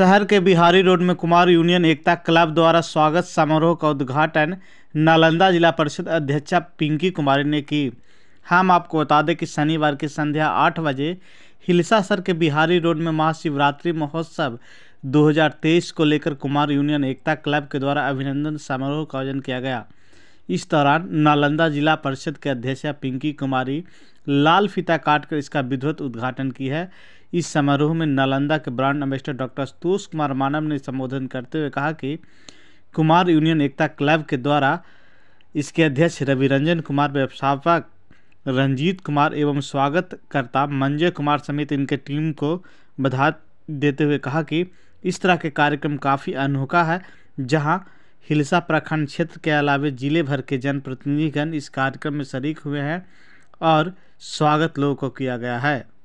शहर के बिहारी रोड में कुमार यूनियन एकता क्लब द्वारा स्वागत समारोह का उद्घाटन नालंदा जिला परिषद अध्यक्षा पिंकी कुमारी ने की हम आपको बता दें कि शनिवार की संध्या आठ बजे हिलसासर के बिहारी रोड में महाशिवरात्रि महोत्सव 2023 को लेकर कुमार यूनियन एकता क्लब के द्वारा अभिनंदन समारोह का आयोजन किया गया इस दौरान नालंदा जिला परिषद के अध्यक्ष पिंकी कुमारी लाल फीता काटकर इसका विधिवत उद्घाटन की है इस समारोह में नालंदा के brand ambassador doctor Sutosh Kumar Manav ने संबोधन करते हुए कहा कि कुमार यूनियन एकता क्लब के द्वारा इसके अध्यक्ष रवि रंजन कुमार व्यवस्थापक रंजीत कुमार एवं स्वागतकर्ता मंजय कुमार समेत इनके टीम को बधाई देते हुए कहा कि इस तरह के कार्यक्रम काफ़ी अनोखा है जहां हिलसा प्रखंड क्षेत्र के अलावे जिले भर के जनप्रतिनिधिगण इस कार्यक्रम में शरीक हुए हैं और स्वागत लोगों को किया गया है